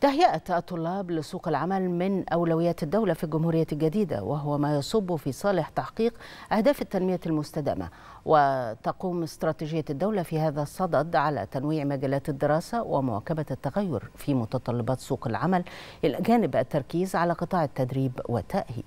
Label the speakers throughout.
Speaker 1: تهيئة الطلاب لسوق العمل من أولويات الدولة في الجمهورية الجديدة وهو ما يصب في صالح تحقيق أهداف التنمية المستدامة وتقوم استراتيجية الدولة في هذا الصدد على تنويع مجالات الدراسة ومواكبة التغير في متطلبات سوق العمل إلى جانب التركيز على قطاع التدريب والتأهيل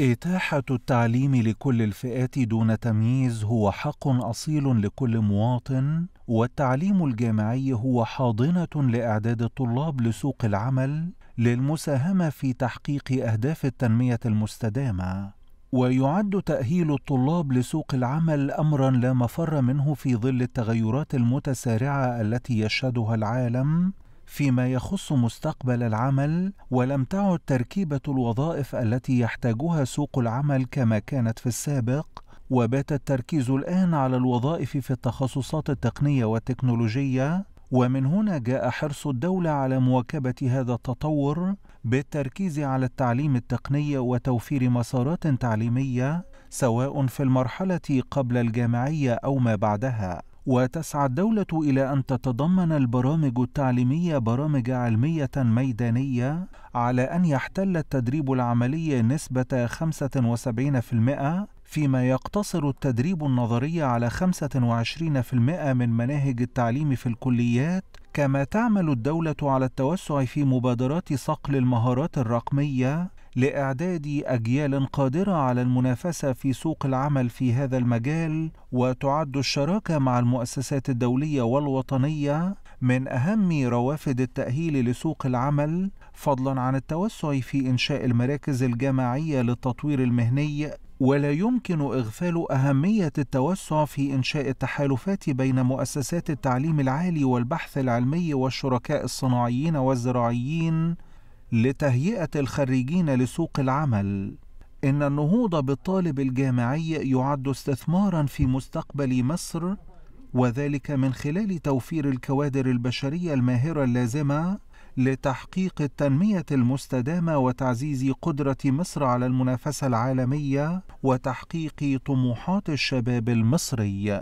Speaker 2: إتاحة التعليم لكل الفئات دون تمييز هو حق أصيل لكل مواطن، والتعليم الجامعي هو حاضنة لإعداد الطلاب لسوق العمل للمساهمة في تحقيق أهداف التنمية المستدامة. ويعد تأهيل الطلاب لسوق العمل أمرًا لا مفر منه في ظل التغيرات المتسارعة التي يشهدها العالم فيما يخص مستقبل العمل ولم تعد تركيبه الوظائف التي يحتاجها سوق العمل كما كانت في السابق وبات التركيز الان على الوظائف في التخصصات التقنيه والتكنولوجيه ومن هنا جاء حرص الدوله على مواكبه هذا التطور بالتركيز على التعليم التقني وتوفير مسارات تعليميه سواء في المرحله قبل الجامعيه او ما بعدها وتسعى الدولة إلى أن تتضمن البرامج التعليمية برامج علمية ميدانية على أن يحتل التدريب العملي نسبة 75% فيما يقتصر التدريب النظري على 25% من مناهج التعليم في الكليات كما تعمل الدولة على التوسع في مبادرات صقل المهارات الرقمية لإعداد أجيال قادرة على المنافسة في سوق العمل في هذا المجال، وتعد الشراكة مع المؤسسات الدولية والوطنية من أهم روافد التأهيل لسوق العمل، فضلاً عن التوسع في إنشاء المراكز الجامعية للتطوير المهني ولا يمكن إغفال أهمية التوسع في إنشاء التحالفات بين مؤسسات التعليم العالي والبحث العلمي والشركاء الصناعيين والزراعيين لتهيئة الخريجين لسوق العمل. إن النهوض بالطالب الجامعي يعد استثمارًا في مستقبل مصر وذلك من خلال توفير الكوادر البشرية الماهرة اللازمة لتحقيق التنمية المستدامة وتعزيز قدرة مصر على المنافسة العالمية وتحقيق طموحات الشباب المصري